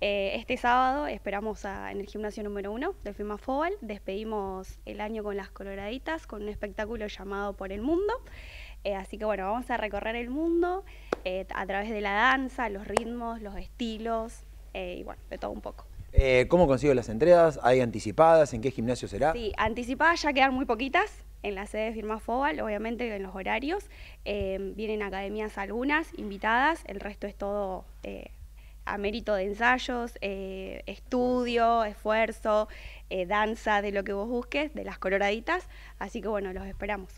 Eh, este sábado esperamos en el gimnasio número uno del Firma Fobal. Despedimos el año con las coloraditas, con un espectáculo llamado Por el Mundo. Eh, así que bueno, vamos a recorrer el mundo eh, a través de la danza, los ritmos, los estilos y bueno, de todo un poco. ¿Cómo consigo las entregas? ¿Hay anticipadas? ¿En qué gimnasio será? Sí, anticipadas ya quedan muy poquitas en la sede de Firma Fobal, obviamente en los horarios. vienen academias algunas, invitadas, el resto es todo a mérito de ensayos, eh, estudio, esfuerzo, eh, danza, de lo que vos busques, de las coloraditas. Así que bueno, los esperamos.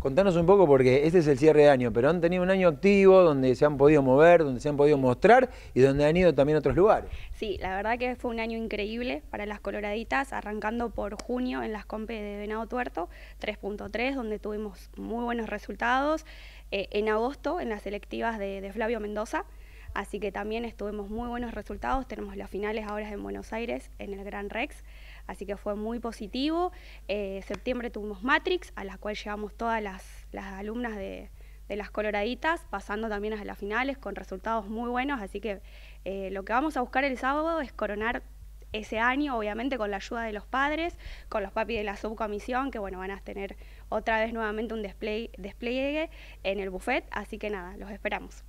Contanos un poco, porque este es el cierre de año, pero han tenido un año activo donde se han podido mover, donde se han podido mostrar y donde han ido también a otros lugares. Sí, la verdad que fue un año increíble para las coloraditas, arrancando por junio en las compes de Venado Tuerto 3.3, donde tuvimos muy buenos resultados. Eh, en agosto, en las selectivas de Flavio Mendoza, Así que también estuvimos muy buenos resultados. Tenemos las finales ahora en Buenos Aires, en el Gran Rex. Así que fue muy positivo. Eh, septiembre tuvimos Matrix, a la cual llevamos todas las, alumnas de, las coloraditas, pasando también a las finales con resultados muy buenos. Así que eh, lo que vamos a buscar el sábado es coronar ese año, obviamente con la ayuda de los padres, con los papis de la subcomisión, que bueno, van a tener otra vez nuevamente un despliegue en el buffet, así que nada, los esperamos.